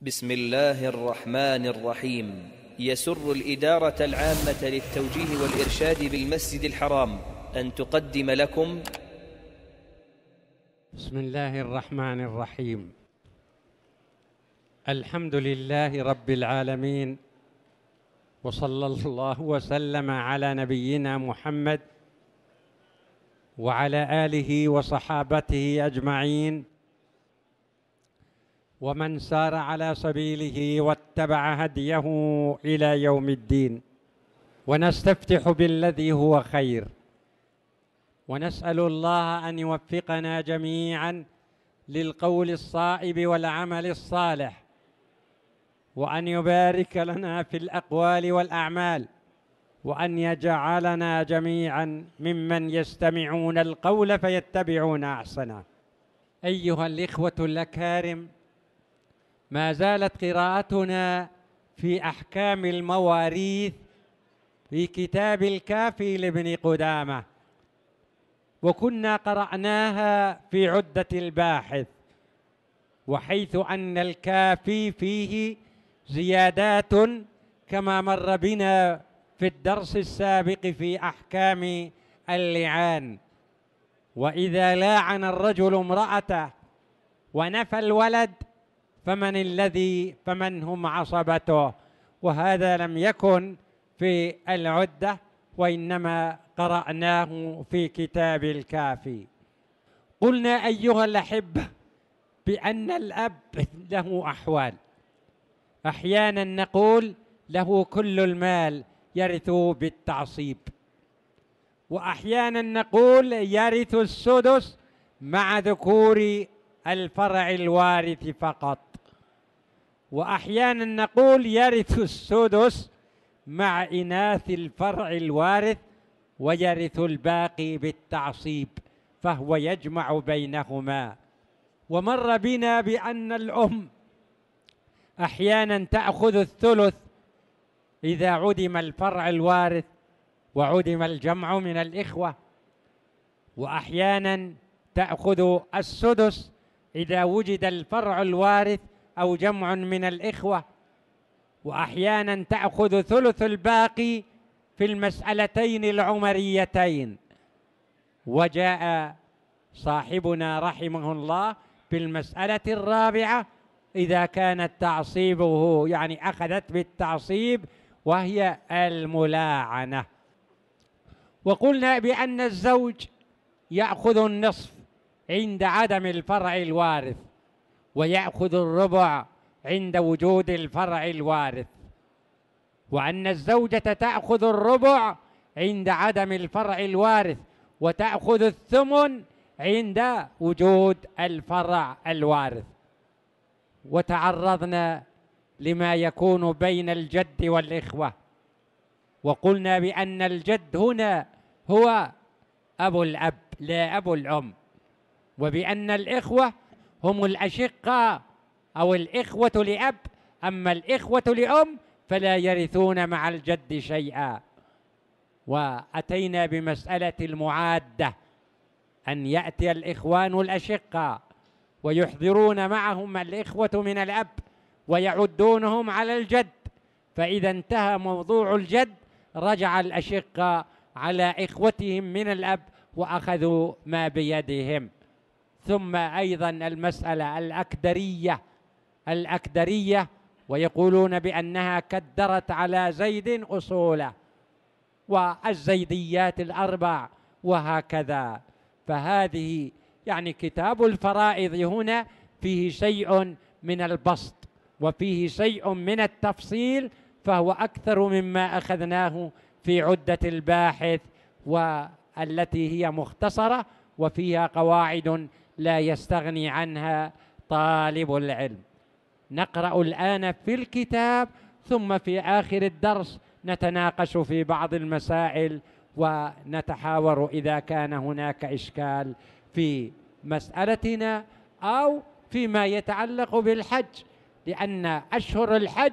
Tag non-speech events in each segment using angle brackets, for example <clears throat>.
بسم الله الرحمن الرحيم يسر الإدارة العامة للتوجيه والإرشاد بالمسجد الحرام أن تقدم لكم بسم الله الرحمن الرحيم الحمد لله رب العالمين وصلى الله وسلم على نبينا محمد وعلى آله وصحابته أجمعين ومن سار على سبيله واتبع هديه إلى يوم الدين ونستفتح بالذي هو خير ونسأل الله أن يوفقنا جميعا للقول الصائب والعمل الصالح وأن يبارك لنا في الأقوال والأعمال وأن يجعلنا جميعا ممن يستمعون القول فيتبعون أحسنه أيها الإخوة الأكارم ما زالت قراءتنا في احكام المواريث في كتاب الكافي لابن قدامه وكنا قراناها في عده الباحث وحيث ان الكافي فيه زيادات كما مر بنا في الدرس السابق في احكام اللعان واذا لاعن الرجل امراته ونفى الولد فمن الذي فمن هم عصبته وهذا لم يكن في العدة وإنما قرأناه في كتاب الكافي قلنا أيها الأحبة بأن الأب له أحوال أحيانا نقول له كل المال يرث بالتعصيب وأحيانا نقول يرث السدس مع ذكور الفرع الوارث فقط وأحيانا نقول يرث السدس مع إناث الفرع الوارث ويرث الباقي بالتعصيب فهو يجمع بينهما ومر بنا بأن الأم أحيانا تأخذ الثلث إذا عدم الفرع الوارث وعدم الجمع من الإخوة وأحيانا تأخذ السدس إذا وجد الفرع الوارث أو جمع من الإخوة وأحيانا تأخذ ثلث الباقي في المسألتين العمريتين وجاء صاحبنا رحمه الله في المسألة الرابعة إذا كانت تعصيبه يعني أخذت بالتعصيب وهي الملاعنة وقلنا بأن الزوج يأخذ النصف عند عدم الفرع الوارث ويأخذ الربع عند وجود الفرع الوارث وأن الزوجة تأخذ الربع عند عدم الفرع الوارث وتأخذ الثمن عند وجود الفرع الوارث وتعرضنا لما يكون بين الجد والإخوة وقلنا بأن الجد هنا هو أبو الأب لا أبو الأم وبأن الإخوة هم الأشقة أو الإخوة لأب أما الإخوة لأم فلا يرثون مع الجد شيئا وأتينا بمسألة المعادة أن يأتي الإخوان الأشقة ويحضرون معهم الإخوة من الأب ويعدونهم على الجد فإذا انتهى موضوع الجد رجع الأشقة على إخوتهم من الأب وأخذوا ما بيدهم ثم أيضا المسألة الأكدرية الأكدرية ويقولون بأنها كدرت على زيد أصوله والزيديات الأربع وهكذا فهذه يعني كتاب الفرائض هنا فيه شيء من البسط وفيه شيء من التفصيل فهو أكثر مما أخذناه في عدة الباحث والتي هي مختصرة وفيها قواعد لا يستغني عنها طالب العلم نقرأ الآن في الكتاب ثم في آخر الدرس نتناقش في بعض المسائل ونتحاور إذا كان هناك إشكال في مسألتنا أو فيما يتعلق بالحج لأن أشهر الحج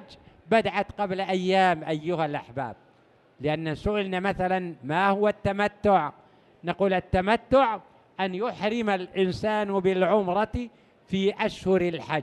بدأت قبل أيام أيها الأحباب لأن سئلنا مثلا ما هو التمتع نقول التمتع أن يحرم الإنسان بالعمرة في أشهر الحج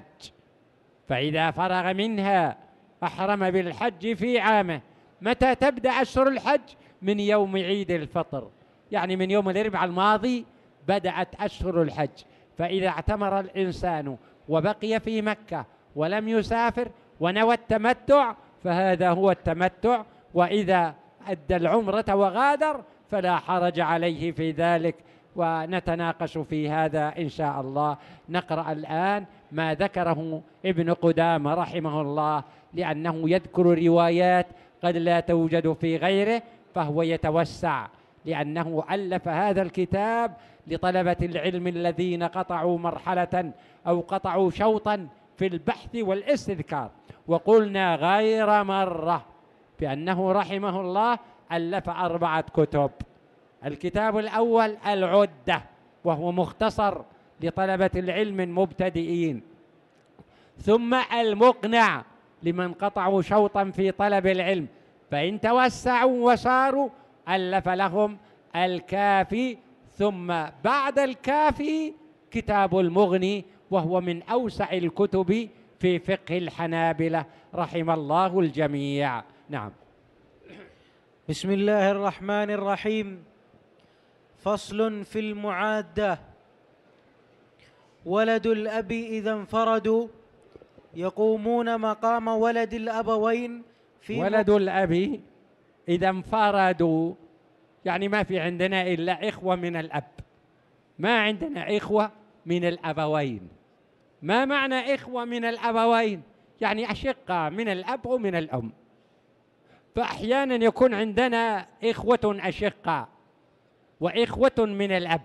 فإذا فرغ منها أحرم بالحج في عامه متى تبدأ أشهر الحج؟ من يوم عيد الفطر يعني من يوم الأربعاء الماضي بدأت أشهر الحج فإذا اعتمر الإنسان وبقي في مكة ولم يسافر ونوى التمتع فهذا هو التمتع وإذا أدى العمرة وغادر فلا حرج عليه في ذلك ونتناقش في هذا إن شاء الله نقرأ الآن ما ذكره ابن قدامة رحمه الله لأنه يذكر روايات قد لا توجد في غيره فهو يتوسع لأنه ألف هذا الكتاب لطلبة العلم الذين قطعوا مرحلة أو قطعوا شوطا في البحث والاستذكار وقلنا غير مرة بأنه رحمه الله ألف أربعة كتب الكتاب الأول العدة وهو مختصر لطلبة العلم المبتدئين ثم المقنع لمن قطعوا شوطا في طلب العلم فإن توسعوا وصاروا ألف لهم الكافي ثم بعد الكافي كتاب المغني وهو من أوسع الكتب في فقه الحنابلة رحم الله الجميع نعم بسم الله الرحمن الرحيم فصل في المعادة ولد الأب إذا انفردوا يقومون مقام ولد الأبوين في ولد الأب إذا انفردوا يعني ما في عندنا إلا إخوة من الأب ما عندنا إخوة من الأبوين ما معنى إخوة من الأبوين يعني أشقة من الأب ومن الأم فأحيانا يكون عندنا إخوة أشقة وإخوة من الأب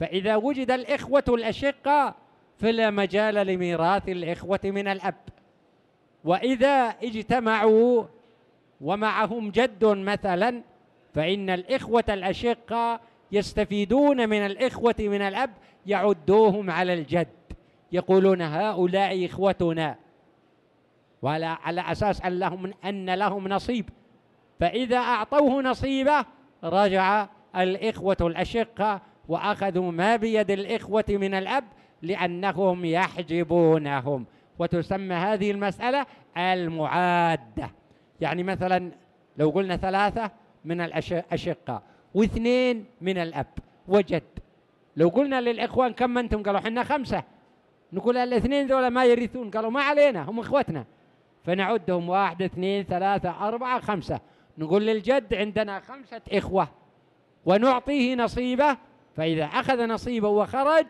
فإذا وجد الإخوة الأشقة فلا مجال لميراث الإخوة من الأب وإذا اجتمعوا ومعهم جد مثلا فإن الإخوة الأشقة يستفيدون من الإخوة من الأب يعدوهم على الجد يقولون هؤلاء إخوتنا وعلى على أساس أن لهم, أن لهم نصيب فإذا أعطوه نصيبه رجع الإخوة الأشقة وأخذوا ما بيد الإخوة من الأب لأنهم يحجبونهم وتسمى هذه المسألة المعادة يعني مثلا لو قلنا ثلاثة من الأشقة واثنين من الأب وجد لو قلنا للإخوان كم أنتم قالوا حنا خمسة نقول الاثنين ذولا ما يرثون قالوا ما علينا هم إخوتنا فنعدهم واحد اثنين ثلاثة أربعة خمسة نقول للجد عندنا خمسة إخوة ونعطيه نصيبه فإذا أخذ نصيبه وخرج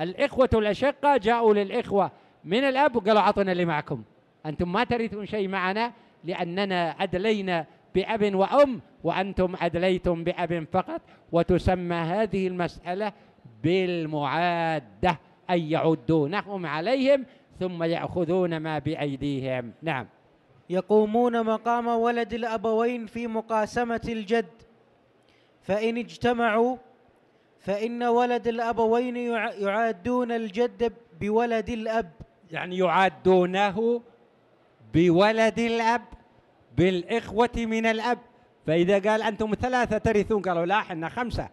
الإخوة الأشقة جاءوا للإخوة من الأب وقالوا أعطونا اللي معكم أنتم ما ترثون شيء معنا لأننا أدلينا بأب وأم وأنتم أدليتم بأب فقط وتسمى هذه المسألة بالمعادة أي يعدونهم عليهم ثم يأخذون ما بأيديهم نعم يقومون مقام ولد الأبوين في مقاسمة الجد فإن اجتمعوا فإن ولد الأبوين يعادون الجد بولد الأب يعني يعادونه بولد الأب بالإخوة من الأب فإذا قال أنتم ثلاثة ترثون قالوا لا احنا خمسة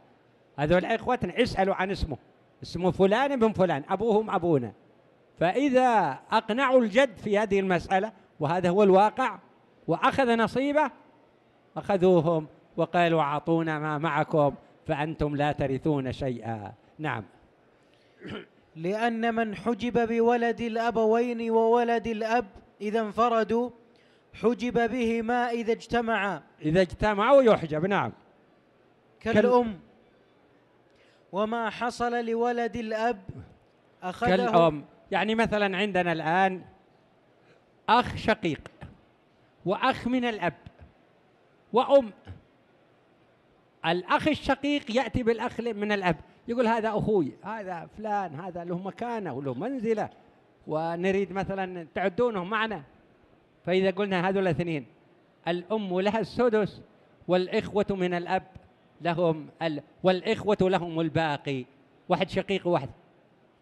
هذول إخوة اسألوا عن اسمه اسمه فلان بن فلان أبوهم أبونا فإذا أقنعوا الجد في هذه المسألة وهذا هو الواقع وأخذ نصيبه أخذوهم وقالوا أعطونا ما معكم فأنتم لا ترثون شيئا نعم لأن من حجب بولد الأبوين وولد الأب إذا انفردوا حجب بهما إذا اجتمعا إذا اجتمعوا يحجب نعم كالأم وما حصل لولد الأب أخذه كالأم يعني مثلا عندنا الآن أخ شقيق وأخ من الأب وأم الأخ الشقيق يأتي بالأخ من الأب يقول هذا أخوي هذا فلان هذا له مكانه وله منزله ونريد مثلا تعدونه معنا فإذا قلنا هذول الاثنين الأم لها السدس والإخوة من الأب لهم ال والإخوة لهم الباقي واحد شقيق وواحد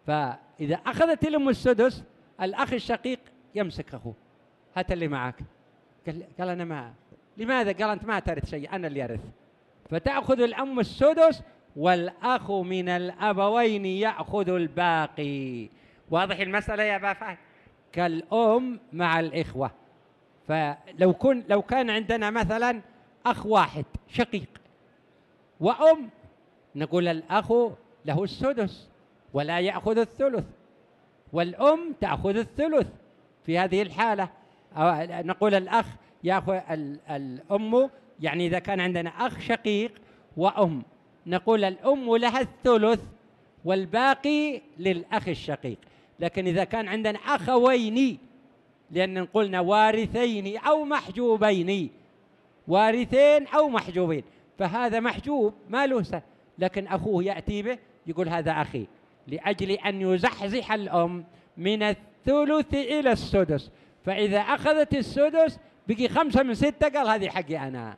فإذا أخذت الأم السدس الأخ الشقيق يمسك أخوه هات اللي معك قال, قال أنا ما لماذا قال أنت ما ترث شيء أنا اللي أرث فتأخذ الأم السدس والأخ من الأبوين يأخذ الباقي واضح المسألة يا أبا فهد كالأم مع الإخوة فلو كن لو كان عندنا مثلا أخ واحد شقيق وأم نقول الأخ له السدس ولا يأخذ الثلث والأم تأخذ الثلث في هذه الحالة نقول الأخ يأخذ الأم يعني إذا كان عندنا أخ شقيق وأم نقول الأم لها الثلث والباقي للأخ الشقيق لكن إذا كان عندنا أخوين لأن قلنا وارثين أو محجوبين وارثين أو محجوبين فهذا محجوب ما له سهل لكن أخوه يأتي به يقول هذا أخي لأجل أن يزحزح الأم من الثلث إلى السدس فإذا أخذت السدس بقي خمسة من ستة قال هذه حقي أنا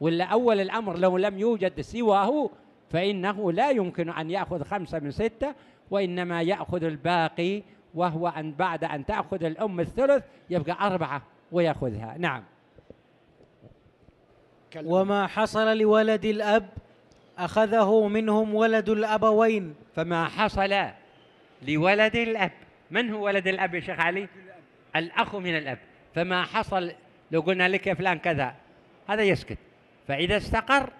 ولا أول الأمر لو لم يوجد سواه فإنه لا يمكن أن يأخذ خمسة من ستة وإنما يأخذ الباقي وهو أن بعد أن تأخذ الأم الثلث يبقى أربعة ويأخذها نعم وما حصل لولد الأب أخذه منهم ولد الأبوين فما حصل لولد الأب من هو ولد الأب يا شيخ علي الأخ من الأب فما حصل لو قلنا لك يا فلان كذا هذا يسكت فإذا استقر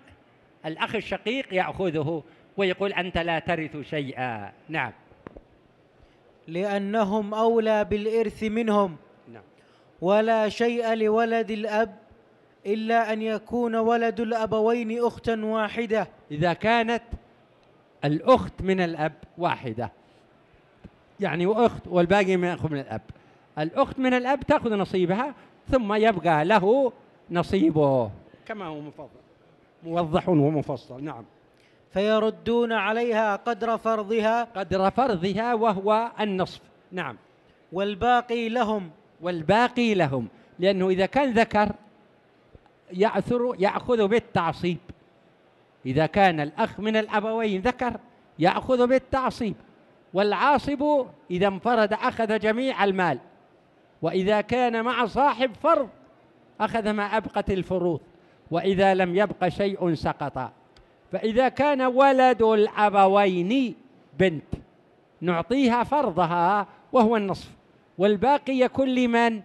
الأخ الشقيق يأخذه ويقول أنت لا ترث شيئا نعم لأنهم أولى بالإرث منهم نعم. ولا شيء لولد الأب إلا أن يكون ولد الأبوين أختا واحدة إذا كانت الأخت من الأب واحدة يعني أخت والباقي من أخو من الأب الأخت من الأب تأخذ نصيبها ثم يبقى له نصيبه كما هو مفضل موضح ومفصل نعم فيردون عليها قدر فرضها قدر فرضها وهو النصف نعم والباقي لهم والباقي لهم لأنه إذا كان ذكر يعثر يأخذ بالتعصيب إذا كان الأخ من الأبوين ذكر يأخذ بالتعصيب والعاصب إذا انفرد أخذ جميع المال وإذا كان مع صاحب فرض أخذ ما أبقت الفروض وإذا لم يبق شيء سقط فإذا كان ولد الأبوين بنت نعطيها فرضها وهو النصف والباقي يكون لمن؟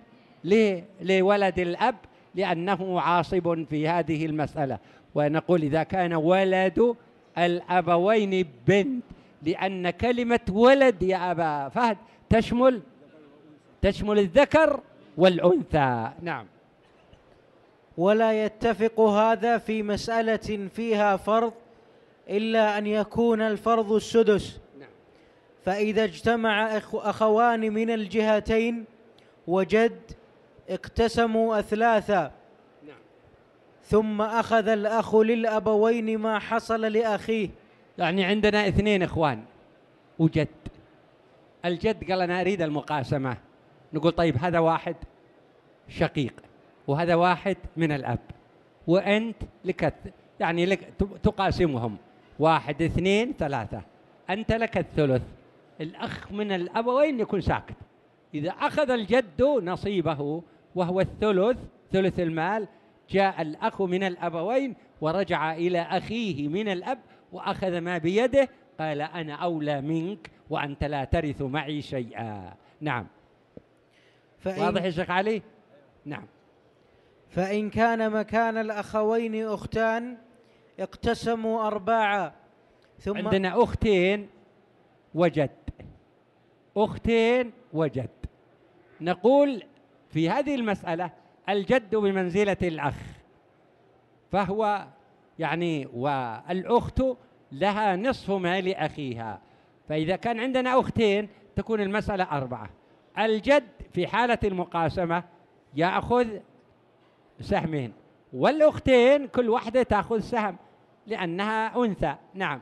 لولد الأب لأنه عاصب في هذه المسألة ونقول إذا كان ولد الأبوين بنت لأن كلمة ولد يا أبا فهد تشمل تشمل الذكر والأنثى نعم ولا يتفق هذا في مسألة فيها فرض إلا أن يكون الفرض السدس نعم. فإذا اجتمع أخوان من الجهتين وجد اقتسموا أثلاثا نعم. ثم أخذ الأخ للأبوين ما حصل لأخيه يعني عندنا اثنين إخوان وجد الجد قال أنا أريد المقاسمة نقول طيب هذا واحد شقيق وهذا واحد من الأب وأنت لك يعني لك تقاسمهم واحد اثنين ثلاثة أنت لك الثلث الأخ من الأبوين يكون ساكت إذا أخذ الجد نصيبه وهو الثلث ثلث المال جاء الأخ من الأبوين ورجع إلى أخيه من الأب وأخذ ما بيده قال أنا أولى منك وأنت لا ترث معي شيئا نعم فإن واضح يا شيخ علي نعم فإن كان مكان الأخوين أختان اقتسموا أرباعا ثم عندنا أختين وجد أختين وجد نقول في هذه المسألة الجد بمنزلة الأخ فهو يعني والأخت لها نصف مال أخيها فإذا كان عندنا أختين تكون المسألة أربعة الجد في حالة المقاسمة يأخذ سهمين والأختين كل واحدة تأخذ سهم لأنها أنثى نعم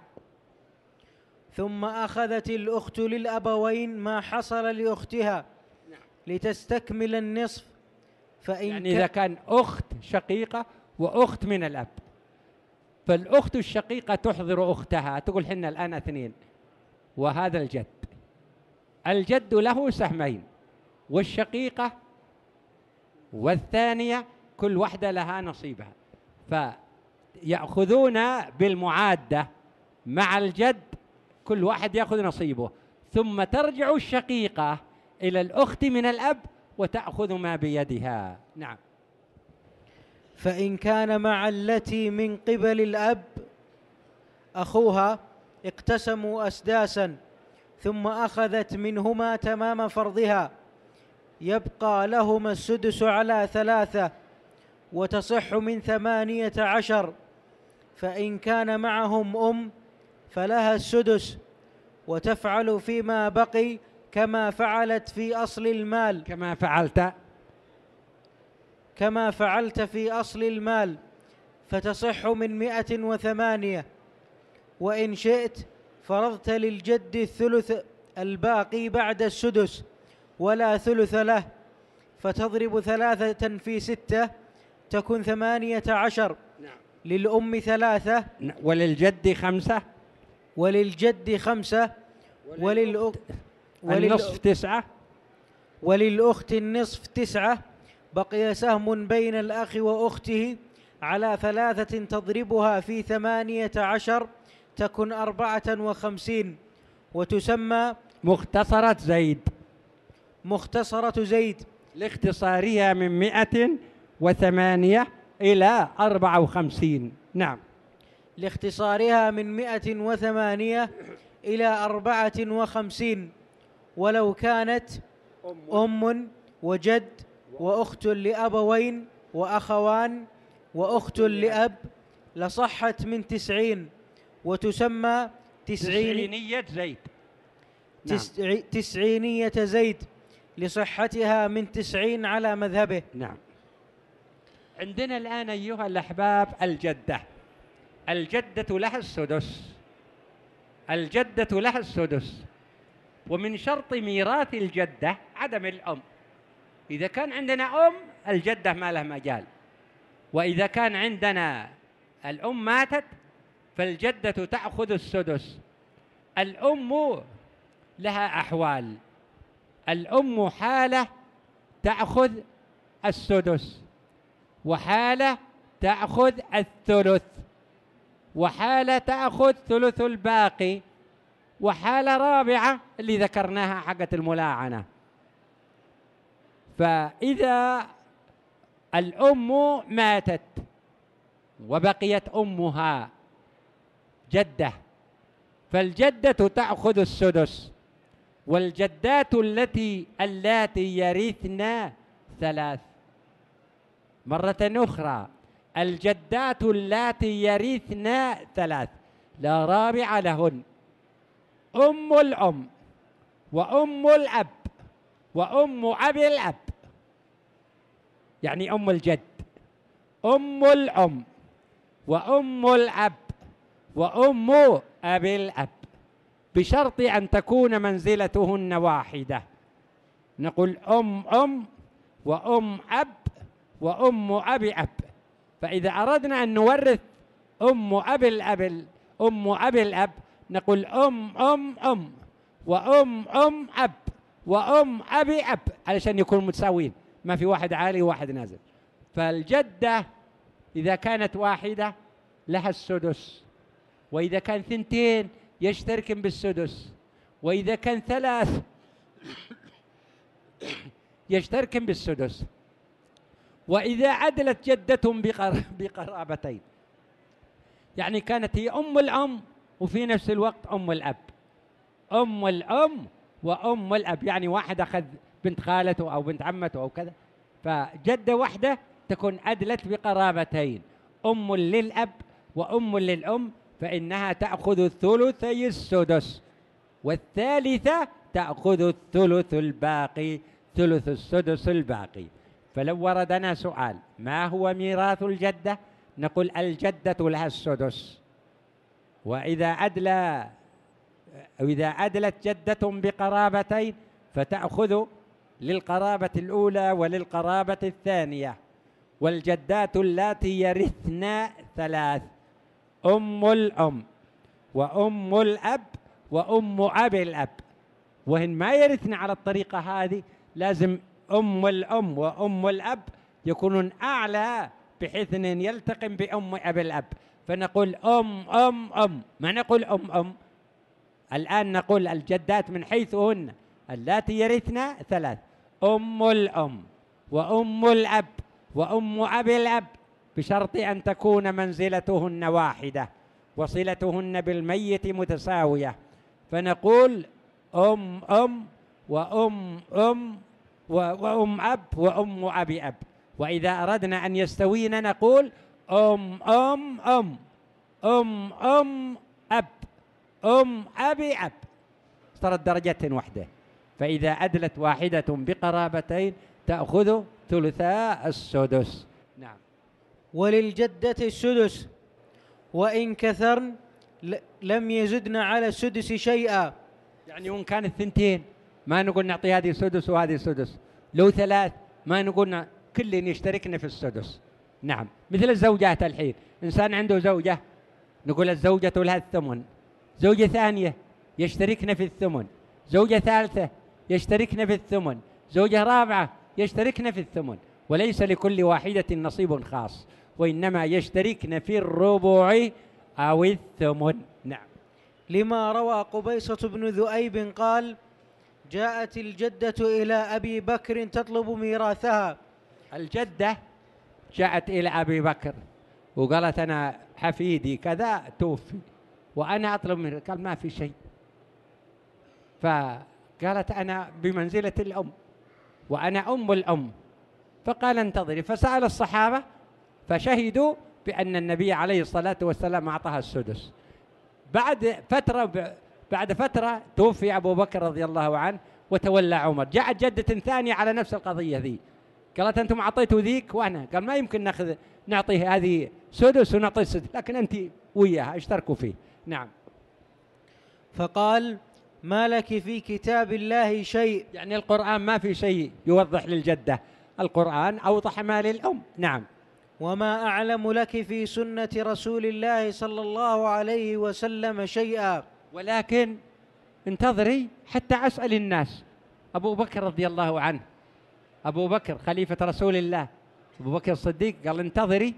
ثم أخذت الأخت للأبوين ما حصل لأختها نعم. لتستكمل النصف فإن يعني إذا كان أخت شقيقة وأخت من الأب فالأخت الشقيقة تحضر أختها تقول حنا الآن اثنين وهذا الجد الجد له سهمين والشقيقة والثانية كل واحدة لها نصيبها فيأخذون بالمعادة مع الجد كل واحد يأخذ نصيبه ثم ترجع الشقيقة إلى الأخت من الأب وتأخذ ما بيدها نعم فإن كان مع التي من قبل الأب أخوها اقتسموا أسداسا ثم أخذت منهما تمام فرضها يبقى لهما السدس على ثلاثة وتصح من ثمانية عشر فإن كان معهم أم فلها السدس وتفعل فيما بقي كما فعلت في أصل المال كما فعلت كما فعلت في أصل المال فتصح من مئة وثمانية وإن شئت فرضت للجد الثلث الباقي بعد السدس ولا ثلث له فتضرب ثلاثة في سته تكون ثمانية عشر نعم للأم ثلاثة نعم. وللجد خمسة وللجد خمسة وللأخت النصف تسعة وللأخت النصف تسعة بقي سهم بين الأخ وأخته على ثلاثة تضربها في ثمانية عشر تكن أربعة وخمسين وتسمى مختصرة زيد مختصرة زيد لاختصارها من مئة وثمانية إلى أربعة وخمسين نعم لاختصارها من مئة وثمانية إلى أربعة وخمسين ولو كانت أم وجد وأخت لأبوين وأخوان وأخت لأب لصحت من تسعين وتسمى تسعين تسعينية زيد نعم. تسعينية زيد لصحتها من تسعين على مذهبه نعم عندنا الآن أيها الأحباب الجدة الجدة لها السدس الجدة لها السدس ومن شرط ميراث الجدة عدم الأم إذا كان عندنا أم الجدة ما لها مجال وإذا كان عندنا الأم ماتت فالجدة تأخذ السدس الأم لها أحوال الأم حالة تأخذ السدس وحالة تأخذ الثلث وحالة تأخذ ثلث الباقي وحالة رابعة اللي ذكرناها حقت الملاعنة فإذا الأم ماتت وبقيت أمها جدة فالجدة تأخذ السدس والجدات التي اللاتي يرثن ثلاث مرة أخرى الجدات اللاتي يرثن ثلاث لا رابع لهن أم الأم وأم الأب وأم أب الأب يعني أم الجد أم الأم وأم الأب وأم أب الأب بشرط أن تكون منزلتهن واحدة نقول أم أم وأم أب وأم أبي أب فإذا أردنا أن نورث أم أب الأب أم أبي الأب نقول أم أم أم وأم أم أب وأم أبي أب علشان يكونوا متساويين ما في واحد عالي وواحد نازل فالجدة إذا كانت واحدة لها السدس وإذا كان ثنتين يشتركن بالسدس وإذا كان ثلاث يشتركن بالسدس وإذا عدلت جدتهم <laughs> بقرابتين يعني كانت هي أم الأم وفي نفس الوقت أم الأب أم الأم وأم الأب يعني واحد أخذ بنت خالته أو بنت عمته أو كذا فجدة واحدة تكون عدلت بقرابتين أم للأب وأم للأم فإنها تأخذ الثلثي السدس والثالثة تأخذ الثلث الباقي ثلث السدس الباقي فلو وردنا سؤال ما هو ميراث الجدة نقول الجدة لها السدس وإذا أدلى وإذا أدلت جدة بقرابتين فتأخذ للقرابة الأولى وللقرابة الثانية والجدات اللاتي يرثن ثلاث أم الأم وأم الأب وأم أب الأب وهن ما يرثن على الطريقة هذه لازم أم الأم وأم الأب يكونون أعلى بحيث أن يلتقم بأم أب الأب فنقول أم أم أم ما نقول أم أم الآن نقول الجدات من حيث هن اللاتي يرثنا ثلاث أم الأم وأم الأب وأم أب الأب بشرط أن تكون منزلتهن واحدة وصلتهن بالميت متساوية فنقول أم أم وأم أم وأم أب وأم أبي أب وإذا أردنا أن يستوينا نقول أم أم أم أم أم أب أم أبي أب صارت درجة واحدة فإذا أدلت واحدة بقرابتين تأخذ ثلثا السدس نعم وللجدة السدس وإن كثرن لم يزدن على السدس شيئا يعني وإن كانت الثنتين ما نقول نعطي هذه سدس وهذه سدس لو ثلاث ما نقول كل يشتركنا في السدس نعم مثل الزوجات الحين إنسان عنده زوجة نقول الزوجة لها الثمن زوجة ثانية يشتركن في الثمن زوجة ثالثة يشتركن في الثمن زوجة رابعة يشتركن في الثمن وليس لكل واحدة نصيب خاص وإنما يشتركن في الربع أو الثمن نعم لما روى قبيصة بن ذؤيب قال جاءت الجدة إلى أبي بكر تطلب ميراثها الجدة جاءت إلى أبي بكر وقالت أنا حفيدي كذا توفي وأنا أطلب منه قال ما في شيء فقالت أنا بمنزلة الأم وأنا أم الأم فقال انتظري فسأل الصحابة فشهدوا بأن النبي عليه الصلاة والسلام أعطاها السدس بعد فترة بعد فترة توفي أبو بكر رضي الله عنه وتولى عمر جاءت جدة ثانية على نفس القضية ذي قالت أنتم أعطيتوا ذيك وأنا قال ما يمكن نأخذ نعطيه هذه سدس ونعطيه سدس لكن أنت وياها اشتركوا فيه نعم فقال ما لك في كتاب الله شيء يعني القرآن ما في شيء يوضح للجدة القرآن أوضح ما للأم نعم وما أعلم لك في سنة رسول الله صلى الله عليه وسلم شيئا ولكن انتظري حتى أسأل الناس أبو بكر رضي الله عنه أبو بكر خليفة رسول الله أبو بكر الصديق قال انتظري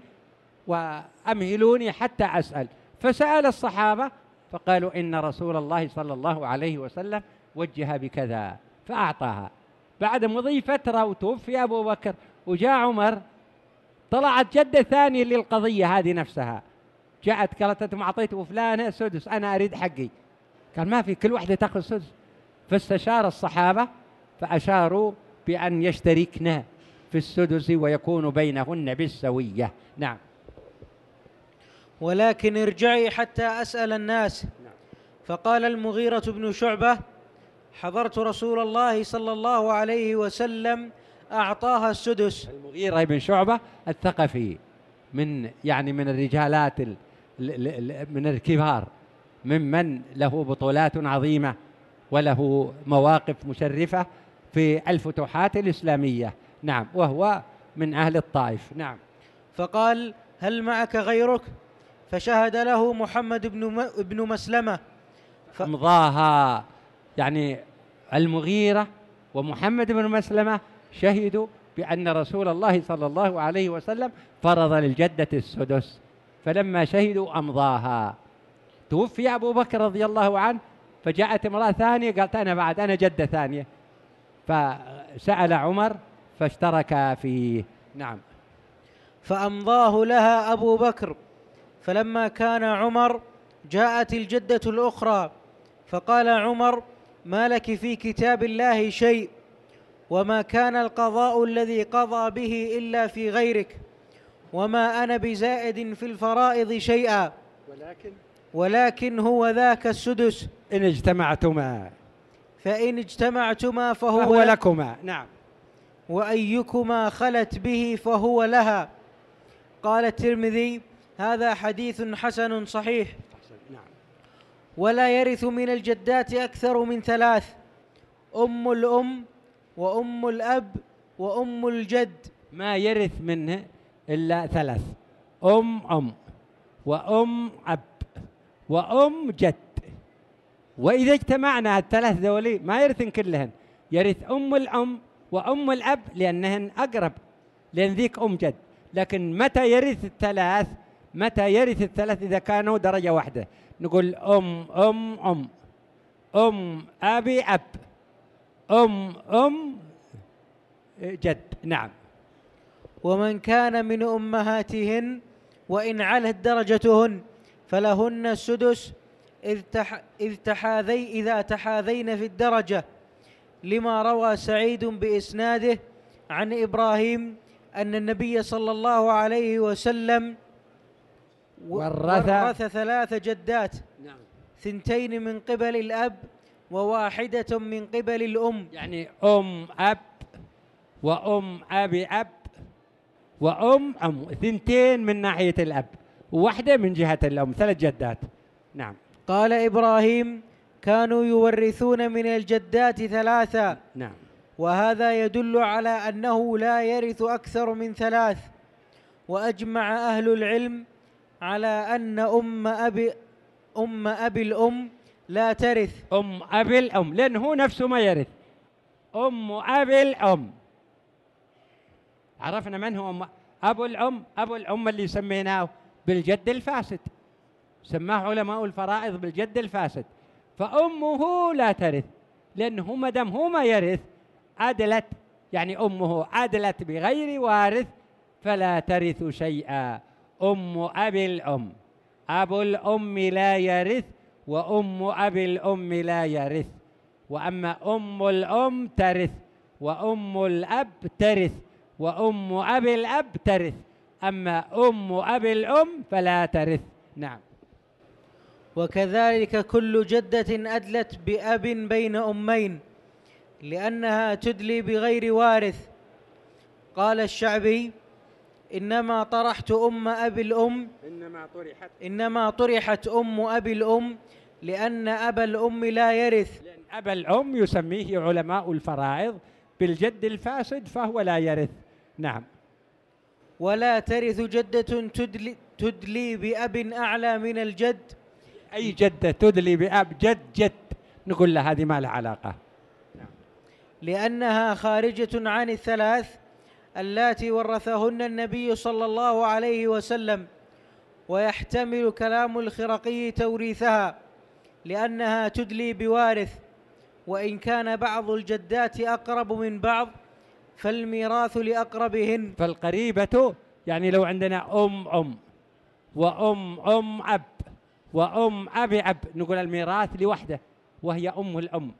وأمهلوني حتى أسأل فسأل الصحابة فقالوا إن رسول الله صلى الله عليه وسلم وجه بكذا فأعطاها بعد مضي فترة وتوفي أبو بكر وجاء عمر طلعت جدة ثانية للقضية هذه نفسها جاءت قالت أنتم أعطيتوا فلان سدس أنا أريد حقي قال ما في كل واحدة تأخذ سدس فاستشار الصحابة فأشاروا بأن يشتركن في السدس ويكون بينهن بالسوية نعم ولكن ارجعي حتى أسأل الناس نعم. فقال المغيرة بن شعبة حضرت رسول الله صلى الله عليه وسلم أعطاها السدس المغيرة بن شعبة الثقفي من يعني من الرجالات من الكبار ممن له بطولات عظيمة وله مواقف مشرفة في الفتوحات الإسلامية نعم وهو من أهل الطائف نعم فقال هل معك غيرك فشهد له محمد بن بن مسلمة ف... أمضاها يعني المغيرة ومحمد بن مسلمة شهدوا بأن رسول الله صلى الله عليه وسلم فرض للجدة السدس فلما شهدوا أمضاها توفي أبو بكر رضي الله عنه فجاءت امرأة ثانية قالت أنا بعد أنا جدة ثانية فسأل عمر فاشترك فيه نعم فأمضاه لها أبو بكر فلما كان عمر جاءت الجدة الأخرى فقال عمر ما لك في كتاب الله شيء وما كان القضاء الذي قضى به إلا في غيرك وما أنا بزائد في الفرائض شيئا ولكن ولكن هو ذاك السدس إن اجتمعتما فإن اجتمعتما فهو, فهو لكما نعم وأيكما خلت به فهو لها قال الترمذي هذا حديث حسن صحيح نعم. ولا يرث من الجدات أكثر من ثلاث أم الأم وأم الأب وأم الجد ما يرث منه إلا ثلاث أم أم وأم أب وأم جد وإذا اجتمعنا الثلاث ذولي ما يرثن كلهن يرث أم الأم وأم الأب لأنهن أقرب لأن ذيك أم جد لكن متى يرث الثلاث متى يرث الثلاث إذا كانوا درجة واحدة نقول أم أم أم أم أبي أب أم أم جد نعم ومن كان من أمهاتهن وإن علت درجتهن فلهن السدس إذ, تحاذي إذا تحاذين في الدرجة لما روى سعيد بإسناده عن إبراهيم أن النبي صلى الله عليه وسلم ورث, ورث ثلاث جدات نعم ثنتين من قبل الأب وواحدة من قبل الأم يعني أم أب وأم أبي أب وأم أم ثنتين من ناحية الأب وواحدة من جهة الأم ثلاث جدات نعم قال إبراهيم كانوا يورثون من الجدات ثلاثة نعم وهذا يدل على أنه لا يرث أكثر من ثلاث وأجمع أهل العلم على أن أم أبي أم أبي الأم لا ترث أم أبي الأم لأنه هو نفسه ما يرث أم أبي الأم عرفنا من هو أم أبو الأم أبو الأم اللي سميناه بالجد الفاسد سماه علماء الفرائض بالجد الفاسد فأمه لا ترث لأنه ما دام هو ما يرث عدلت يعني أمه عدلت بغير وارث فلا ترث شيئا أم أبي الأم أبو الأم لا يرث وأم أبي الأم لا يرث وأما أم الأم ترث وأم الأب ترث وأم أبي الأب ترث أما أم أبي الأم فلا ترث نعم وكذلك كل جدة أدلت بأب بين أمين لأنها تدلي بغير وارث قال الشعبي إنما طرحت أم أبي الأم إنما طرحت إنما طرحت أم أبي الأم لأن أبا الأم لا يرث لأن أبا الأم يسميه علماء الفرائض بالجد الفاسد فهو لا يرث نعم ولا ترث جدة تدلي, تدلي بأب أعلى من الجد أي جدة تدلي بأب جد جد نقول لها هذه ما لها علاقة لأنها خارجة عن الثلاث اللاتي ورثهن النبي صلى الله عليه وسلم ويحتمل كلام الخرقي توريثها لأنها تدلي بوارث وإن كان بعض الجدات أقرب من بعض فالميراث لأقربهن فالقريبة يعني لو عندنا أم أم وأم أم أب وأم أبي أب نقول الميراث لوحده وهي أم الأم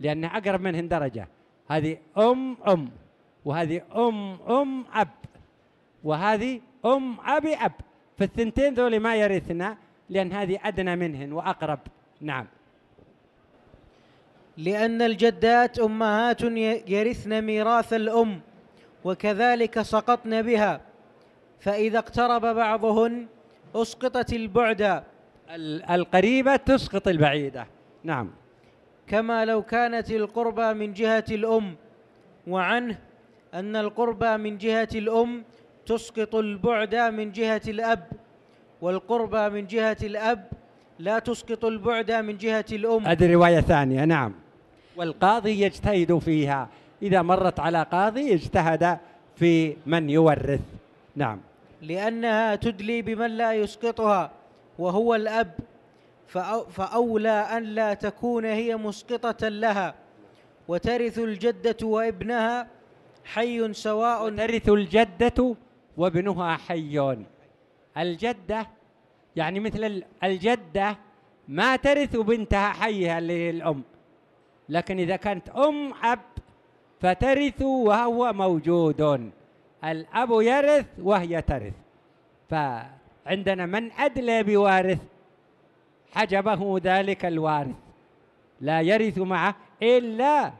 لأن أقرب منهن درجة هذه أم أم وهذه أم أم أب وهذه أم أبي أب فالثنتين ذول ما يرثنا لأن هذه أدنى منهن وأقرب نعم لأن الجدات أمهات يرثن ميراث الأم وكذلك سقطن بها فإذا اقترب بعضهن أسقطت البعد القريبة تسقط البعيدة نعم كما لو كانت القربى من جهة الأم وعنه أن القربى من جهة الأم تسقط البعد من جهة الأب والقربى من جهة الأب لا تسقط البعد من جهة الأم هذه رواية ثانية نعم والقاضي يجتهد فيها إذا مرت على قاضي اجتهد في من يورث نعم لأنها تدلي بمن لا يسقطها وهو الأب فأولى أن لا تكون هي مسقطة لها وترث الجدة وابنها حي سواء ترث الجدة وابنها حي الجدة يعني مثل الجدة ما ترث بنتها حيها للأم لكن إذا كانت أم أب فترث وهو موجود الأب يرث وهي ترث فعندنا من أدلى بوارث حجبه ذلك الوارث لا يرث معه إلا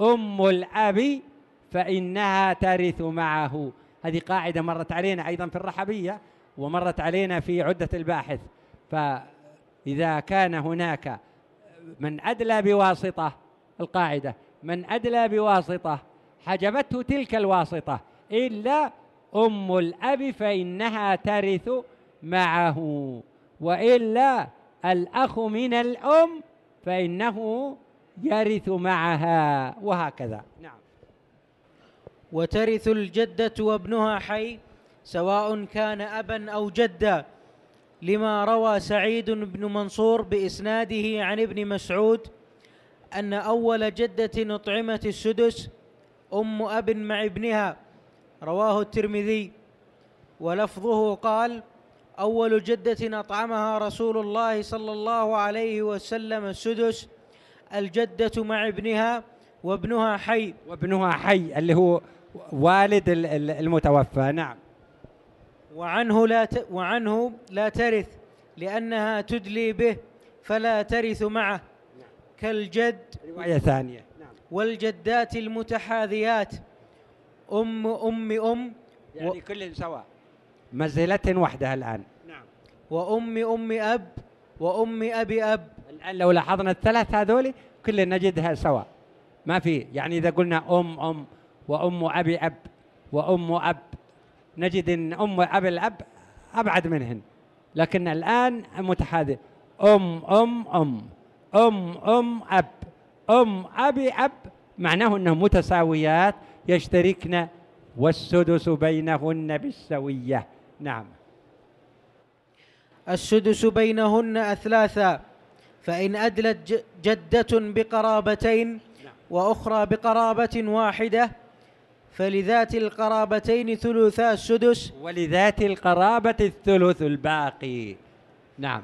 أم الأب فإنها ترث معه هذه قاعدة مرت علينا أيضا في الرحبية ومرت علينا في عدة الباحث فإذا كان هناك من أدلى بواسطة القاعدة من أدلى بواسطة حجبته تلك الواسطة إلا أم الأب فإنها ترث معه وإلا الأخ من الأم فإنه يرث معها وهكذا نعم وترث الجدة وابنها حي سواء كان أبا أو جدا لما روى سعيد بن منصور بإسناده عن ابن مسعود أن أول جدة أطعمت السدس أم أب مع ابنها رواه الترمذي ولفظه قال أول جدة أطعمها رسول الله صلى الله عليه وسلم السدس الجدة مع ابنها وابنها حي وابنها حي اللي هو والد المتوفى نعم وعنه لا ت... وعنه لا ترث لأنها تدلي به فلا ترث معه نعم. كالجد رواية ثانية نعم. والجدات المتحاذيات أم أم أم يعني كل سواء منزلة وحدها الآن نعم وأم أم أب وأم أبي أب الآن لو لاحظنا الثلاث هذول كل نجدها سواء ما في يعني إذا قلنا أم أم وأم أبي أب وأم أب نجد ان ام اب الاب ابعد منهن لكن الان متحاذي ام ام ام ام ام اب ام ابي اب معناه انه متساويات يشتركن والسدس بينهن بالسويه نعم السدس بينهن اثلاثا فان ادلت جده بقرابتين نعم. واخرى بقرابه واحده فلذات القرابتين ثلثا السدس ولذات القرابة الثلث الباقي نعم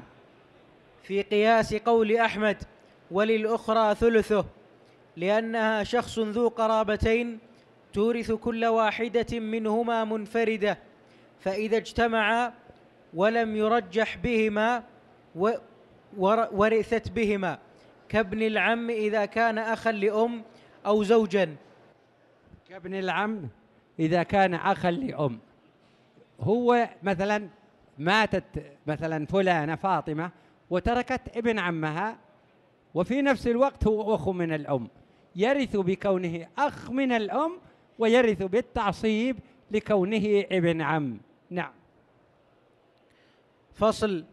في قياس قول أحمد وللأخرى ثلثه لأنها شخص ذو قرابتين تورث كل واحدة منهما منفردة فإذا اجتمعا ولم يرجح بهما ورثت بهما كابن العم إذا كان أخا لأم أو زوجا كابن العم إذا كان أخا لأم هو مثلا ماتت مثلا فلانة فاطمة وتركت ابن عمها وفي نفس الوقت هو أخ من الأم يرث بكونه أخ من الأم ويرث بالتعصيب لكونه ابن عم نعم فصل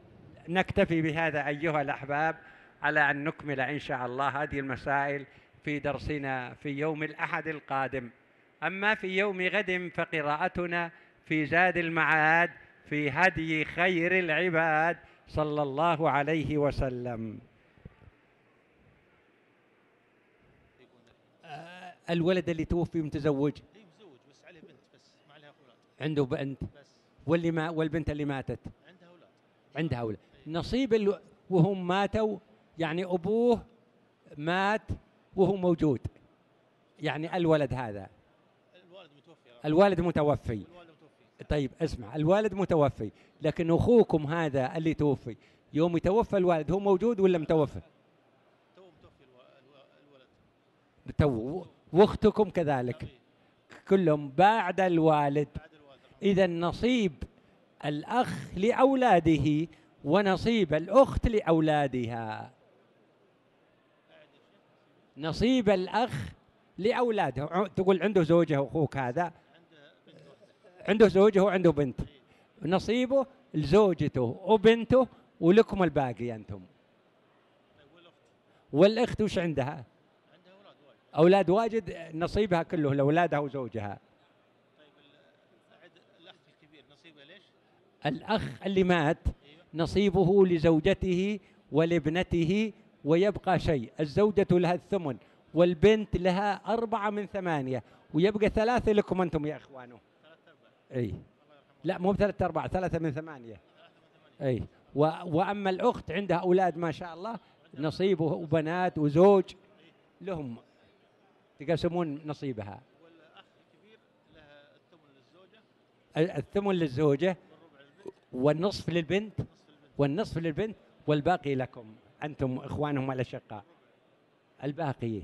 نكتفي بهذا أيها الأحباب على أن نكمل إن شاء الله هذه المسائل في درسنا في يوم الأحد القادم أما في يوم غد فقراءتنا في زاد المعاد في هدي خير العباد صلى الله عليه وسلم آه، الولد اللي توفي متزوج متزوج بس عليه بنت بس ما عليها اولاد عنده بنت بس واللي ما والبنت اللي ماتت عندها اولاد عندها اولاد نصيب ال... وهم ماتوا يعني ابوه مات وهو موجود يعني الولد هذا الوالد متوفي طيب اسمع الوالد متوفي لكن اخوكم هذا اللي توفي يوم يتوفى الوالد هو موجود ولا متوفى؟ تو متوفي الولد تو واختكم كذلك كلهم بعد الوالد اذا نصيب الاخ لاولاده ونصيب الاخت لاولادها نصيب الاخ لاولاده تقول عنده زوجه اخوك هذا عنده زوجه وعنده بنت نصيبه لزوجته وبنته ولكم الباقي انتم والاخت وش عندها؟ عندها اولاد واجد اولاد واجد نصيبها كله لاولادها وزوجها طيب الاخ الكبير نصيبه ليش؟ الاخ اللي مات نصيبه لزوجته ولابنته ويبقى شيء الزوجة لها الثمن والبنت لها أربعة من ثمانية ويبقى ثلاثة لكم أنتم يا إخوانه اي لا مو بثلاثة أربعة ثلاثة من ثمانية اي و... وأما الأخت عندها أولاد ما شاء الله نصيب وبنات وزوج لهم يقسمون نصيبها الثمن للزوجة والنصف للبنت والنصف للبنت والباقي لكم أنتم إخوانهم الأشقاء الباقي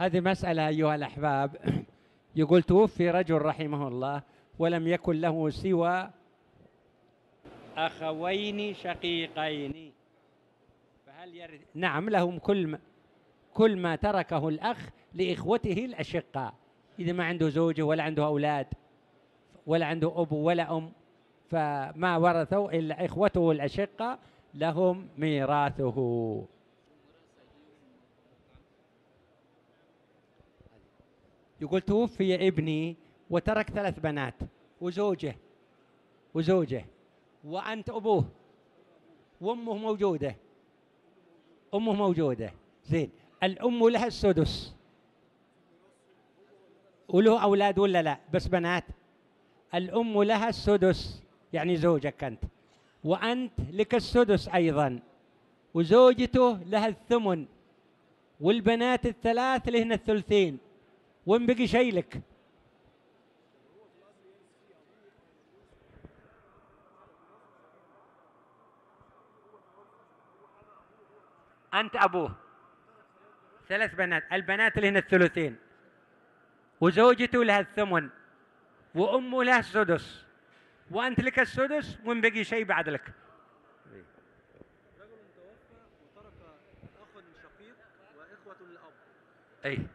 هذه مسألة أيها الأحباب <clears throat> يقول توفي رجل رحمه الله ولم يكن له سوى أخوين شقيقين فهل يرد نعم لهم كل ما كل ما تركه الأخ لإخوته الأشقاء إذا ما عنده زوجة ولا عنده أولاد ولا عنده أب ولا أم فما ورثوا إلا إخوته الأشقاء لهم ميراثه يقول توفي ابني وترك ثلاث بنات وزوجه وزوجه وأنت أبوه وأمه موجودة أمه موجودة زين الأم لها السدس وله أولاد ولا لا بس بنات الأم لها السدس يعني زوجك أنت وأنت لك السدس أيضا وزوجته لها الثمن والبنات الثلاث لهن الثلثين ومبيجي شايلك انت ابوه ثلاث بنات البنات اللي هنا الثلثين وزوجته لها الثمن وامه لها السدس وانت لك السدس وان بقي شيء بعد لك رجل توفى وترك اخ شقيق واخوه للاب اي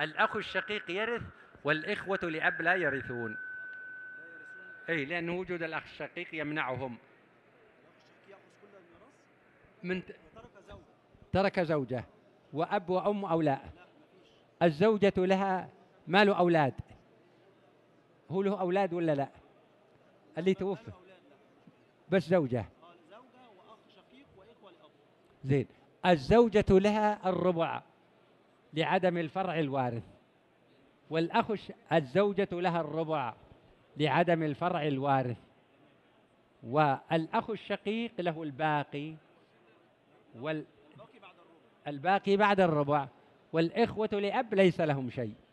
الأخ الشقيق يرث والإخوة لأب لا يرثون أي لأن وجود الأخ الشقيق يمنعهم من ت... ترك زوجة وأب وأم أو لا الزوجة لها مال أولاد هو له أولاد ولا لا اللي توفى بس زوجة زين الزوجة لها الربع لعدم الفرع الوارث والأخ الزوجة لها الربع لعدم الفرع الوارث والأخ الشقيق له الباقي وال الباقي بعد الربع والإخوة لأب ليس لهم شيء